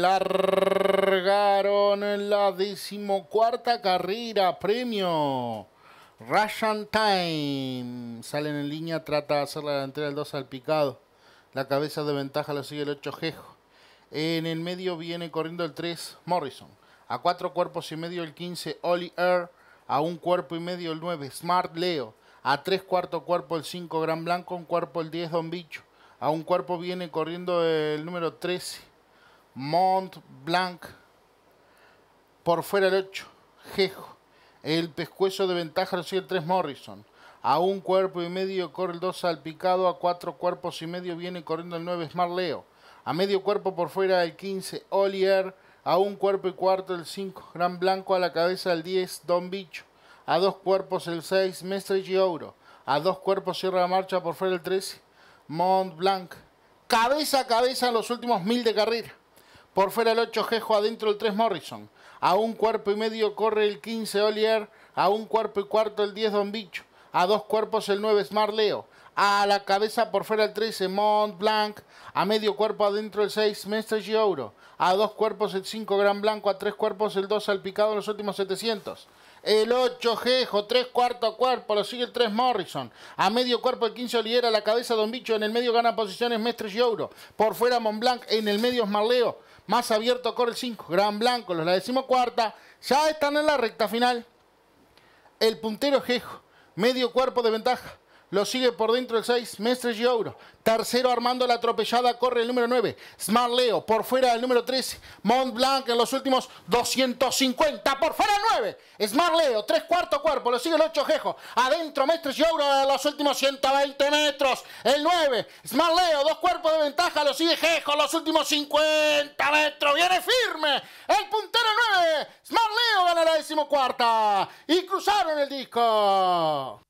largaron en la decimocuarta carrera. Premio. Russian Time. Salen en línea, trata de hacer la delantera del 2 al picado. La cabeza de ventaja lo sigue el 8 jejo En el medio viene corriendo el 3 Morrison. A 4 cuerpos y medio el 15 Oli Air. A un cuerpo y medio el 9 Smart Leo. A 3 cuarto cuerpo el 5 Gran Blanco. Un cuerpo el 10 Don Bicho. A un cuerpo viene corriendo el número 13, Mont Blanc. Por fuera el 8, Jejo. El pescuezo de ventaja recibe el 3, Morrison. A un cuerpo y medio corre el 2 salpicado, a cuatro cuerpos y medio viene corriendo el 9 Smart Leo. A medio cuerpo por fuera el 15 Olier, a un cuerpo y cuarto el 5 Gran Blanco, a la cabeza el 10 Don Bicho, a dos cuerpos el 6 Mestre y Oro, a dos cuerpos cierra la marcha por fuera el 13 Mont Blanc. Cabeza a cabeza en los últimos mil de carrera. Por fuera el 8 Gejo, adentro el 3 Morrison. A un cuerpo y medio corre el 15 Olier. A un cuerpo y cuarto el 10 Don Bicho. A dos cuerpos el 9 Smart Leo. A la cabeza por fuera el 13 Mont Blanc. A medio cuerpo adentro el 6 Mestre Giouro, A dos cuerpos el 5 Gran Blanco. A tres cuerpos el 2 Salpicado en los últimos 700 el 8 Gejo, 3 cuarto a cuerpo, lo sigue el 3 Morrison. A medio cuerpo el 15 Olivera, la cabeza Don Bicho, en el medio gana posiciones Mestre y Ouro. Por fuera Montblanc, en el medio Marleo. Más abierto corre el 5, Gran Blanco, los la decimocuarta. Ya están en la recta final. El puntero Jejo. medio cuerpo de ventaja. Lo sigue por dentro el 6, Mestre Giouro. Tercero, Armando la atropellada, corre el número 9. Smart Leo, por fuera el número 13. Mont Blanc en los últimos 250, por fuera el 9. Smart Leo, Tres cuarto cuerpo, lo sigue el 8 Jejo. Adentro, Mestre Giouro en los últimos 120 metros. El 9, Smart Leo, dos cuerpos de ventaja, lo sigue Jejo los últimos 50 metros. Viene firme el puntero 9. Smart Leo gana la decimocuarta. Y cruzaron el disco.